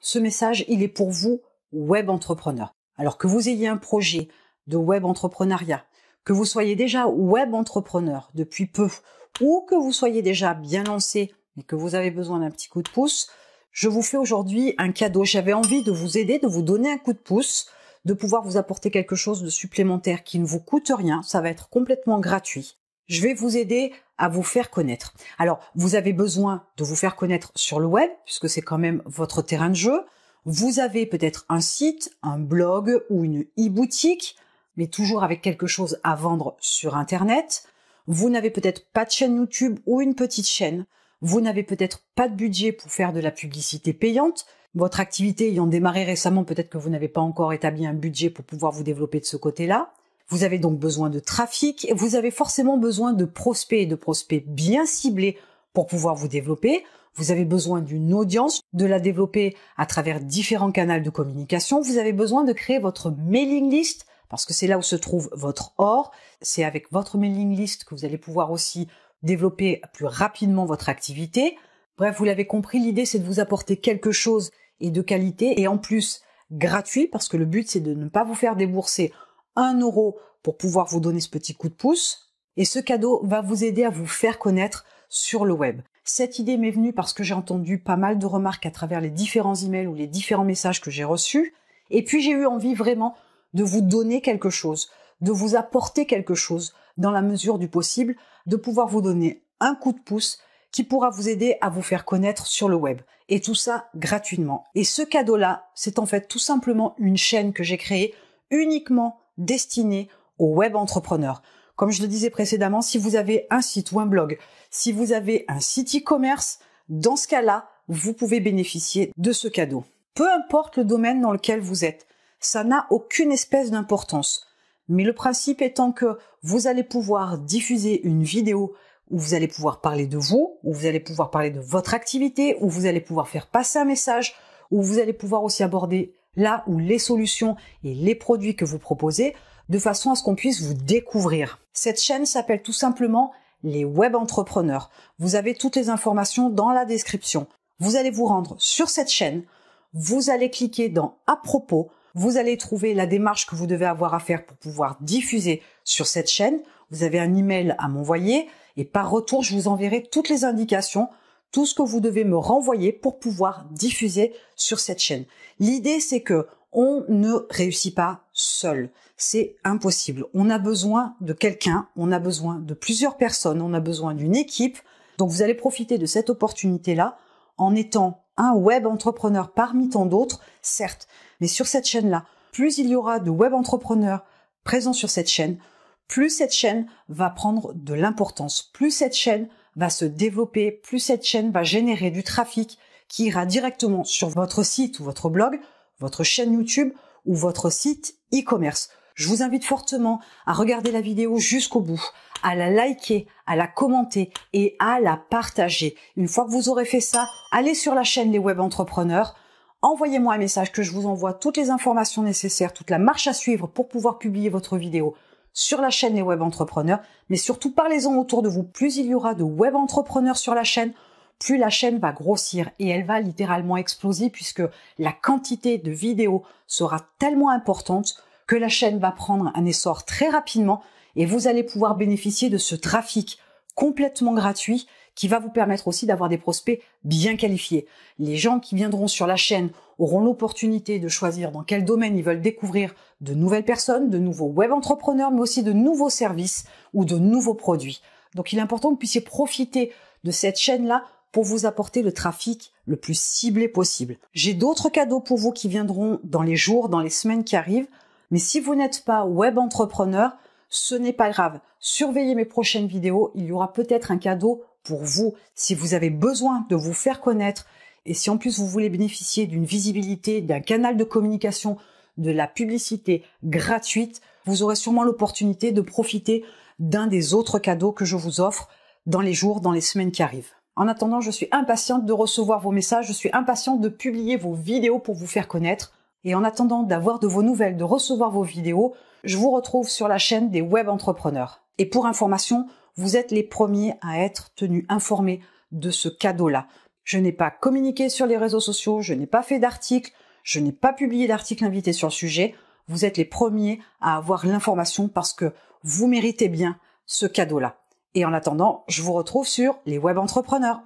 ce message, il est pour vous, web entrepreneur. Alors que vous ayez un projet de web entrepreneuriat, que vous soyez déjà web entrepreneur depuis peu, ou que vous soyez déjà bien lancé, et que vous avez besoin d'un petit coup de pouce, je vous fais aujourd'hui un cadeau. J'avais envie de vous aider, de vous donner un coup de pouce, de pouvoir vous apporter quelque chose de supplémentaire qui ne vous coûte rien. Ça va être complètement gratuit je vais vous aider à vous faire connaître. Alors, vous avez besoin de vous faire connaître sur le web, puisque c'est quand même votre terrain de jeu. Vous avez peut-être un site, un blog ou une e-boutique, mais toujours avec quelque chose à vendre sur Internet. Vous n'avez peut-être pas de chaîne YouTube ou une petite chaîne. Vous n'avez peut-être pas de budget pour faire de la publicité payante. Votre activité ayant démarré récemment, peut-être que vous n'avez pas encore établi un budget pour pouvoir vous développer de ce côté-là. Vous avez donc besoin de trafic, et vous avez forcément besoin de prospects et de prospects bien ciblés pour pouvoir vous développer. Vous avez besoin d'une audience, de la développer à travers différents canaux de communication. Vous avez besoin de créer votre mailing list parce que c'est là où se trouve votre or. C'est avec votre mailing list que vous allez pouvoir aussi développer plus rapidement votre activité. Bref, vous l'avez compris, l'idée c'est de vous apporter quelque chose et de qualité et en plus gratuit parce que le but c'est de ne pas vous faire débourser un euro pour pouvoir vous donner ce petit coup de pouce. Et ce cadeau va vous aider à vous faire connaître sur le web. Cette idée m'est venue parce que j'ai entendu pas mal de remarques à travers les différents emails ou les différents messages que j'ai reçus. Et puis j'ai eu envie vraiment de vous donner quelque chose, de vous apporter quelque chose dans la mesure du possible, de pouvoir vous donner un coup de pouce qui pourra vous aider à vous faire connaître sur le web. Et tout ça gratuitement. Et ce cadeau-là, c'est en fait tout simplement une chaîne que j'ai créée uniquement destiné aux web entrepreneurs. Comme je le disais précédemment, si vous avez un site ou un blog, si vous avez un site e-commerce, dans ce cas-là, vous pouvez bénéficier de ce cadeau. Peu importe le domaine dans lequel vous êtes, ça n'a aucune espèce d'importance. Mais le principe étant que vous allez pouvoir diffuser une vidéo où vous allez pouvoir parler de vous, où vous allez pouvoir parler de votre activité, où vous allez pouvoir faire passer un message, où vous allez pouvoir aussi aborder là où les solutions et les produits que vous proposez de façon à ce qu'on puisse vous découvrir. Cette chaîne s'appelle tout simplement les web entrepreneurs. Vous avez toutes les informations dans la description. Vous allez vous rendre sur cette chaîne, vous allez cliquer dans à propos, vous allez trouver la démarche que vous devez avoir à faire pour pouvoir diffuser sur cette chaîne. Vous avez un email à m'envoyer et par retour, je vous enverrai toutes les indications tout ce que vous devez me renvoyer pour pouvoir diffuser sur cette chaîne. L'idée, c'est que on ne réussit pas seul. C'est impossible. On a besoin de quelqu'un, on a besoin de plusieurs personnes, on a besoin d'une équipe. Donc vous allez profiter de cette opportunité-là en étant un web entrepreneur parmi tant d'autres, certes. Mais sur cette chaîne-là, plus il y aura de web entrepreneurs présents sur cette chaîne, plus cette chaîne va prendre de l'importance, plus cette chaîne va se développer, plus cette chaîne va générer du trafic qui ira directement sur votre site ou votre blog, votre chaîne YouTube ou votre site e-commerce. Je vous invite fortement à regarder la vidéo jusqu'au bout, à la liker, à la commenter et à la partager. Une fois que vous aurez fait ça, allez sur la chaîne Les Web Entrepreneurs, envoyez-moi un message que je vous envoie toutes les informations nécessaires, toute la marche à suivre pour pouvoir publier votre vidéo sur la chaîne des Web Entrepreneurs, mais surtout parlez-en autour de vous. Plus il y aura de web entrepreneurs sur la chaîne, plus la chaîne va grossir et elle va littéralement exploser puisque la quantité de vidéos sera tellement importante que la chaîne va prendre un essor très rapidement et vous allez pouvoir bénéficier de ce trafic complètement gratuit qui va vous permettre aussi d'avoir des prospects bien qualifiés. Les gens qui viendront sur la chaîne auront l'opportunité de choisir dans quel domaine ils veulent découvrir de nouvelles personnes, de nouveaux web entrepreneurs, mais aussi de nouveaux services ou de nouveaux produits. Donc il est important que vous puissiez profiter de cette chaîne-là pour vous apporter le trafic le plus ciblé possible. J'ai d'autres cadeaux pour vous qui viendront dans les jours, dans les semaines qui arrivent. Mais si vous n'êtes pas web entrepreneur, ce n'est pas grave. Surveillez mes prochaines vidéos, il y aura peut-être un cadeau pour vous. Si vous avez besoin de vous faire connaître et si en plus vous voulez bénéficier d'une visibilité, d'un canal de communication, de la publicité gratuite, vous aurez sûrement l'opportunité de profiter d'un des autres cadeaux que je vous offre dans les jours, dans les semaines qui arrivent. En attendant, je suis impatiente de recevoir vos messages, je suis impatiente de publier vos vidéos pour vous faire connaître. Et en attendant d'avoir de vos nouvelles, de recevoir vos vidéos, je vous retrouve sur la chaîne des web entrepreneurs. Et pour information, vous êtes les premiers à être tenus informés de ce cadeau-là. Je n'ai pas communiqué sur les réseaux sociaux, je n'ai pas fait d'article, je n'ai pas publié d'article invité sur le sujet. Vous êtes les premiers à avoir l'information parce que vous méritez bien ce cadeau-là. Et en attendant, je vous retrouve sur les web entrepreneurs.